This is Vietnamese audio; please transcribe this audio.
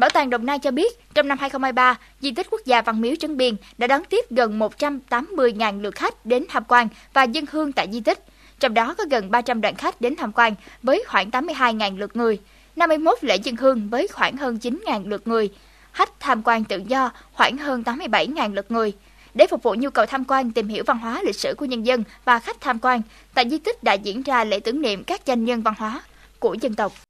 Bảo tàng Đồng Nai cho biết, trong năm 2023, di tích quốc gia Văn Miếu Trấn Biên đã đón tiếp gần 180.000 lượt khách đến tham quan và dân hương tại di tích. Trong đó có gần 300 đoàn khách đến tham quan với khoảng 82.000 lượt người, 51 lễ dân hương với khoảng hơn 9.000 lượt người, khách tham quan tự do khoảng hơn 87.000 lượt người. Để phục vụ nhu cầu tham quan, tìm hiểu văn hóa lịch sử của nhân dân và khách tham quan, tại di tích đã diễn ra lễ tưởng niệm các danh nhân văn hóa của dân tộc.